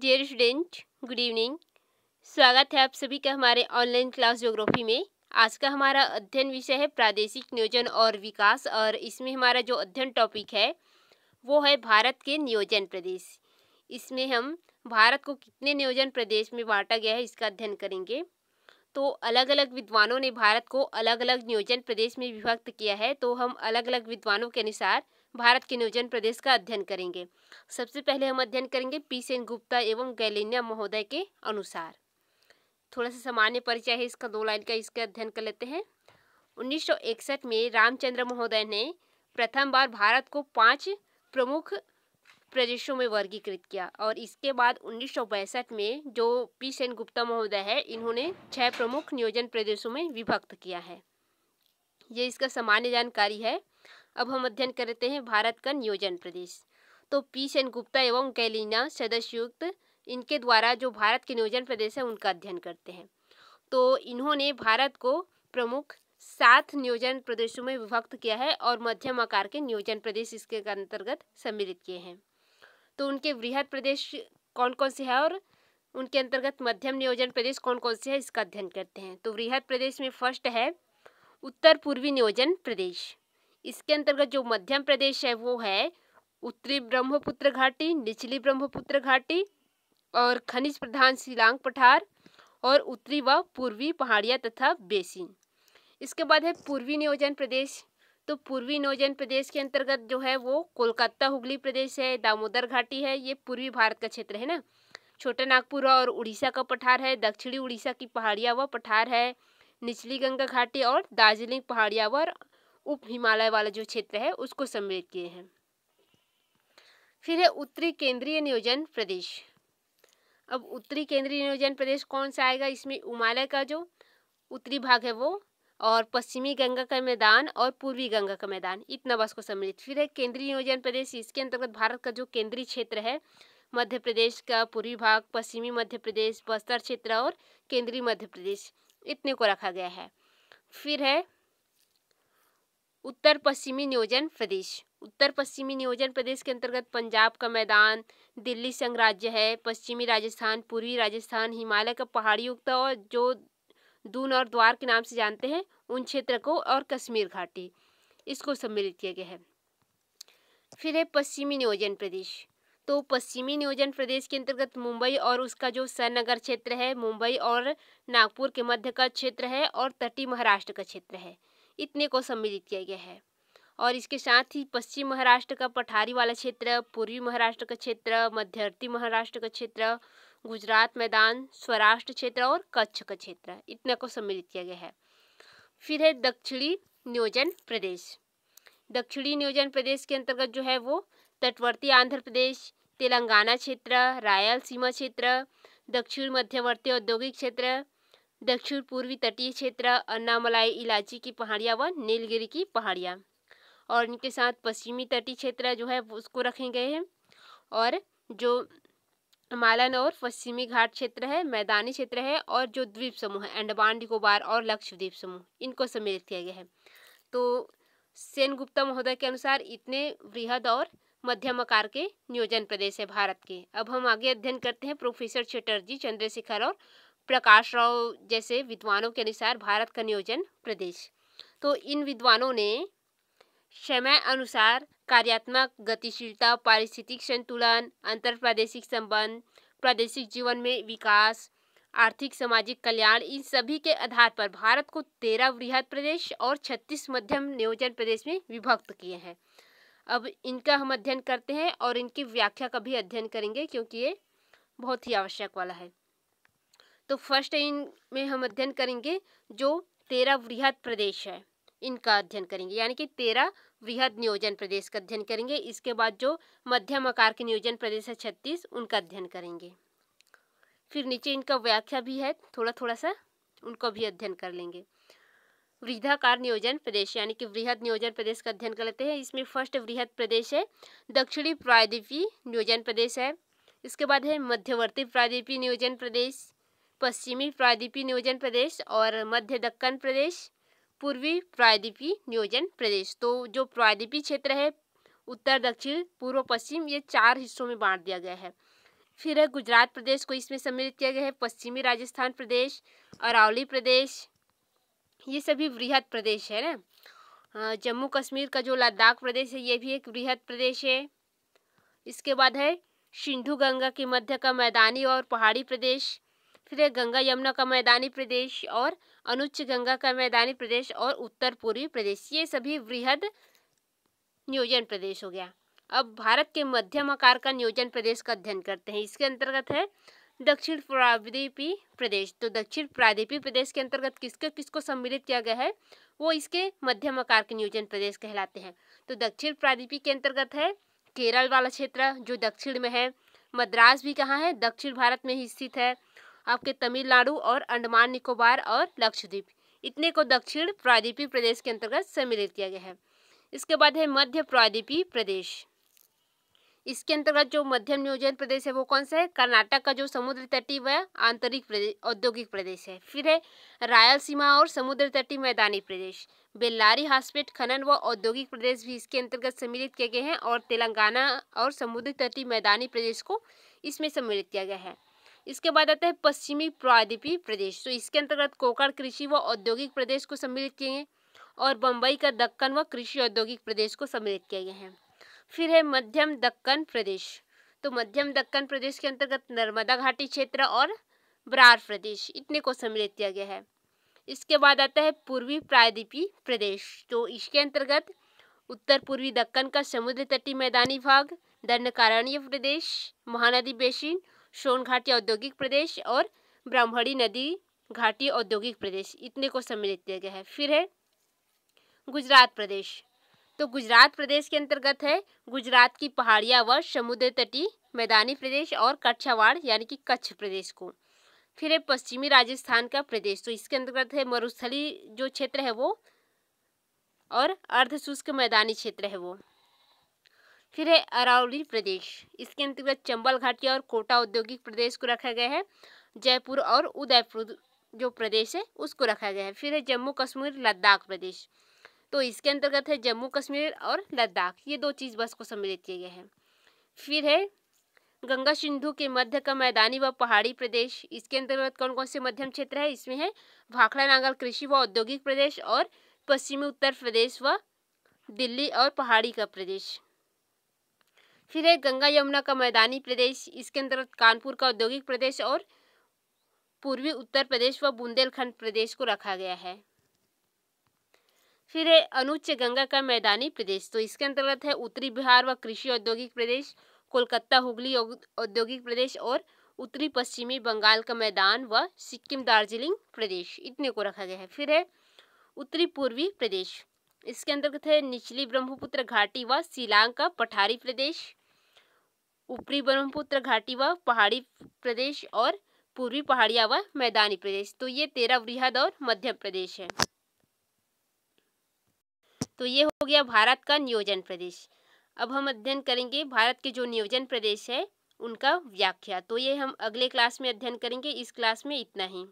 dear student good evening स्वागत है आप सभी का हमारे ऑनलाइन क्लास ज्योग्राफी में आज का हमारा अध्ययन विषय है प्रादेशिक नियोजन और विकास और इसमें हमारा जो अध्ययन टॉपिक है वो है भारत के नियोजन प्रदेश इसमें हम भारत को कितने नियोजन प्रदेश में बांटा गया है इसका अध्ययन करेंगे तो अलग अलग विद्वानों ने भारत को अलग अलग नियोजन प्रदेश में विभक्त किया है तो हम अलग अलग विद्वानों के अनुसार भारत के नियोजन प्रदेश का अध्ययन करेंगे सबसे पहले हम अध्ययन करेंगे पी सेन गुप्ता एवं गैलिनिया महोदय के अनुसार थोड़ा सा सामान्य परिचय है इसका दो लाइन का इसका अध्ययन कर लेते हैं 1961 में रामचंद्र महोदय ने प्रथम बार भारत को पांच प्रमुख प्रदेशों में वर्गीकृत किया और इसके बाद उन्नीस में जो पी सेन गुप्ता महोदय है इन्होंने छह प्रमुख नियोजन प्रदेशों में विभक्त किया है ये इसका सामान्य जानकारी है अब हम अध्ययन करते हैं भारत का नियोजन प्रदेश तो पी सेन गुप्ता एवं कैलिना सदस्ययुक्त इनके द्वारा जो भारत के नियोजन प्रदेश है उनका अध्ययन करते हैं तो इन्होंने भारत को प्रमुख सात नियोजन प्रदेशों में विभक्त किया है और मध्यम आकार के नियोजन प्रदेश इसके अंतर्गत सम्मिलित किए हैं तो उनके वृहत प्रदेश कौन कौन से है और उनके अंतर्गत मध्यम नियोजन प्रदेश कौन कौन से है इसका अध्ययन करते हैं तो वृहत प्रदेश में फर्स्ट है उत्तर पूर्वी नियोजन प्रदेश इसके अंतर्गत जो मध्यम प्रदेश है वो है उत्तरी ब्रह्मपुत्र घाटी निचली ब्रह्मपुत्र घाटी और खनिज प्रधान शिलांग पठार और उत्तरी व पूर्वी पहाड़िया तथा बेसिन इसके बाद है पूर्वी नियोजन प्रदेश तो पूर्वी नियोजन प्रदेश के अंतर्गत जो है वो कोलकाता हुगली प्रदेश है दामोदर घाटी है ये पूर्वी भारत का क्षेत्र है ना छोटा नागपुर और उड़ीसा का पठार है दक्षिणी उड़ीसा की पहाड़िया व पठार है निचली गंगा घाटी और दार्जिलिंग पहाड़िया व उप हिमालय वाला जो क्षेत्र है उसको सम्मिलित किए हैं फिर है उत्तरी केंद्रीय नियोजन प्रदेश अब उत्तरी केंद्रीय नियोजन प्रदेश कौन सा आएगा इसमें हिमालय का जो उत्तरी भाग है वो और पश्चिमी गंगा का मैदान और पूर्वी गंगा का मैदान इतना बस को सम्मिलित फिर है केंद्रीय नियोजन प्रदेश इसके अंतर्गत भारत का जो केंद्रीय क्षेत्र है मध्य प्रदेश का पूर्वी भाग पश्चिमी मध्य प्रदेश बस्तर क्षेत्र और केंद्रीय मध्य प्रदेश इतने को रखा गया है फिर है उत्तर पश्चिमी नियोजन प्रदेश उत्तर पश्चिमी नियोजन प्रदेश के अंतर्गत पंजाब का मैदान दिल्ली राज्य है पश्चिमी राजस्थान पूर्वी राजस्थान हिमालय का पहाड़ी युक्त और जो दून और द्वार के नाम से जानते हैं उन क्षेत्र को और कश्मीर घाटी इसको सम्मिलित किया गया है फिर है पश्चिमी नियोजन प्रदेश तो पश्चिमी नियोजन प्रदेश के अंतर्गत मुंबई और उसका जो सरनगर क्षेत्र है मुंबई और नागपुर के मध्य का क्षेत्र है और तटीय महाराष्ट्र का क्षेत्र है इतने को सम्मिलित किया गया है और इसके साथ ही पश्चिम महाराष्ट्र का पठारी वाला क्षेत्र पूर्वी महाराष्ट्र का क्षेत्र मध्यवर्ती महाराष्ट्र का क्षेत्र गुजरात मैदान स्वराष्ट्र क्षेत्र और कच्छ का क्षेत्र इतने को सम्मिलित किया गया है फिर है दक्षिणी नियोजन प्रदेश दक्षिणी नियोजन प्रदेश के अंतर्गत जो है वो तटवर्ती आंध्र प्रदेश तेलंगाना क्षेत्र रायल सीमा क्षेत्र दक्षिण मध्यवर्ती औद्योगिक क्षेत्र दक्षिण पूर्वी तटीय क्षेत्र अन्नामलाई इलाची की पहाड़ियाँ व नीलगिरी की पहाड़ियाँ और इनके साथ पश्चिमी तटीय क्षेत्र जो है उसको रखे गए हैं और जो मालन और पश्चिमी घाट क्षेत्र है मैदानी क्षेत्र है और जो द्वीप समूह है अंडमान निकोबार और लक्षद्वीप समूह इनको सम्मिलित किया गया है तो सेन गुप्ता महोदय के अनुसार इतने वृहद और मध्यम आकार के नियोजन प्रदेश है भारत के अब हम आगे अध्ययन करते हैं प्रोफेसर चटर्जी चंद्रशेखर और प्रकाश राव जैसे विद्वानों के अनुसार भारत का नियोजन प्रदेश तो इन विद्वानों ने समय अनुसार कार्यात्मक गतिशीलता पारिस्थितिक संतुलन अंतर प्रादेशिक संबंध प्रादेशिक जीवन में विकास आर्थिक सामाजिक कल्याण इन सभी के आधार पर भारत को तेरह वृहद प्रदेश और छत्तीस मध्यम नियोजन प्रदेश में विभक्त किए हैं अब इनका हम अध्ययन करते हैं और इनकी व्याख्या का भी अध्ययन करेंगे क्योंकि ये बहुत ही आवश्यक वाला है तो फर्स्ट इन में हम अध्ययन करेंगे जो तेरह वृहद प्रदेश है इनका अध्ययन करेंगे यानी कि तेरह वृहद नियोजन प्रदेश का अध्ययन करेंगे इसके बाद जो मध्यम आकार के नियोजन प्रदेश है छत्तीस उनका अध्ययन करेंगे फिर नीचे इनका व्याख्या भी है थोड़ा थोड़ा सा उनको भी अध्ययन कर लेंगे वृद्धाकार नियोजन प्रदेश यानी कि वृहद नियोजन प्रदेश का अध्ययन कर लेते हैं इसमें फर्स्ट वृहद प्रदेश है दक्षिणी प्रायद्वीपीय नियोजन प्रदेश है इसके बाद है मध्यवर्ती प्रायद्वीपीय नियोजन प्रदेश पश्चिमी प्रायद्वीपी नियोजन प्रदेश और मध्य दक्कन प्रदेश पूर्वी प्रायद्वीपी नियोजन प्रदेश तो जो प्रायद्वीपी क्षेत्र है उत्तर दक्षिण पूर्व पश्चिम ये चार हिस्सों में बांट दिया गया है फिर है गुजरात प्रदेश को इसमें सम्मिलित किया गया है पश्चिमी राजस्थान प्रदेश अरावली प्रदेश ये सभी वृहद प्रदेश है ना जम्मू कश्मीर का जो लद्दाख प्रदेश है ये भी एक वृहद प्रदेश है इसके बाद है सिंधु गंगा के मध्य का मैदानी और पहाड़ी प्रदेश फिर है गंगा यमुना का मैदानी प्रदेश और अनुच्च गंगा का मैदानी प्रदेश और उत्तर पूर्वी प्रदेश ये सभी वृहद नियोजन प्रदेश हो गया अब भारत के मध्यम आकार का नियोजन प्रदेश का अध्ययन करते हैं इसके अंतर्गत है दक्षिण प्रादीपी प्रदेश तो दक्षिण प्रादीपी प्रदेश के अंतर्गत किसके किसको सम्मिलित किया गया है वो इसके मध्यम आकार के नियोजन प्रदेश कहलाते हैं तो दक्षिण प्रादीपी के अंतर्गत है केरल वाला क्षेत्र जो दक्षिण में है मद्रास भी कहाँ है दक्षिण भारत में ही स्थित है आपके तमिलनाडु और अंडमान निकोबार और लक्षद्वीप इतने को दक्षिण प्रादीपी प्रदेश के अंतर्गत सम्मिलित किया गया है इसके बाद है मध्य प्रादीपी प्रदेश इसके अंतर्गत जो मध्यम नियोजन प्रदेश है वो कौन सा है कर्नाटक का जो समुद्र तटीय व आंतरिक प्रदेश औद्योगिक प्रदेश है फिर है रायलसीमा और समुद्र तटीय मैदानी प्रदेश बेल्लारी हास्पेट खनन व औद्योगिक प्रदेश भी इसके अंतर्गत सम्मिलित किए गए हैं और तेलंगाना और समुद्र तटीय मैदानी प्रदेश को इसमें सम्मिलित किया गया है इसके बाद आता है पश्चिमी प्रायद्वीपी प्रदेश तो इसके अंतर्गत कोकण कृषि व औद्योगिक प्रदेश को सम्मिलित किए गए और बम्बई का दक्कन व कृषि औद्योगिक प्रदेश को सम्मिलित किया गया है फिर है मध्यम दक्कन प्रदेश तो मध्यम दक्कन प्रदेश के अंतर्गत नर्मदा घाटी क्षेत्र और बरार प्रदेश इतने को सम्मिलित किया गया है इसके बाद आता है पूर्वी प्रायद्वीपी प्रदेश तो इसके अंतर्गत उत्तर पूर्वी दक्कन का समुद्र तटीय मैदानी भाग दंडकारण्य प्रदेश महानदी बेसिन सोन घाटी औद्योगिक प्रदेश और ब्राह्मणी नदी घाटी औद्योगिक प्रदेश इतने को सम्मिलित किया गया है फिर है गुजरात प्रदेश तो गुजरात प्रदेश के अंतर्गत है गुजरात की पहाड़िया व समुद्र तटी मैदानी प्रदेश और कच्छावाड़ यानी कि कच्छ प्रदेश को फिर है पश्चिमी राजस्थान का प्रदेश तो इसके अंतर्गत है मरुस्थली जो क्षेत्र है वो और अर्धशुष्क मैदानी क्षेत्र है वो फिर है अरावली प्रदेश इसके अंतर्गत चंबल घाटी और कोटा औद्योगिक प्रदेश को रखा गया है जयपुर और उदयपुर जो प्रदेश है उसको रखा गया है फिर है जम्मू कश्मीर लद्दाख प्रदेश तो इसके अंतर्गत है जम्मू कश्मीर और लद्दाख ये दो चीज़ बस को सम्मिलित किया गया है फिर है गंगा सिंधु के मध्य का मैदानी व पहाड़ी प्रदेश इसके अंतर्गत कौन कौन से मध्यम क्षेत्र है इसमें है भाखड़ा नांगल कृषि व औद्योगिक प्रदेश और पश्चिमी उत्तर प्रदेश व दिल्ली और पहाड़ी का प्रदेश फिर है गंगा यमुना का मैदानी प्रदेश इसके अंतर्गत कानपुर का औद्योगिक प्रदेश और पूर्वी उत्तर प्रदेश व बुंदेलखंड प्रदेश को रखा गया है फिर है अनुच्च गंगा का मैदानी प्रदेश तो इसके अंतर्गत है उत्तरी बिहार व कृषि औद्योगिक प्रदेश कोलकाता हुगली औद्योगिक प्रदेश और उत्तरी पश्चिमी बंगाल का मैदान व सिक्किम दार्जिलिंग प्रदेश इतने को रखा गया है फिर है उत्तरी पूर्वी प्रदेश इसके अंतर्गत है निचली ब्रह्मपुत्र घाटी व शिलांग का पठारी प्रदेश ऊपरी ब्रह्मपुत्र घाटी व पहाड़ी प्रदेश और पूर्वी पहाड़िया व मैदानी प्रदेश तो ये तेरह वृहद और मध्य प्रदेश है तो ये हो गया भारत का नियोजन प्रदेश अब हम अध्ययन करेंगे भारत के जो नियोजन प्रदेश है उनका व्याख्या तो ये हम अगले क्लास में अध्ययन करेंगे इस क्लास में इतना ही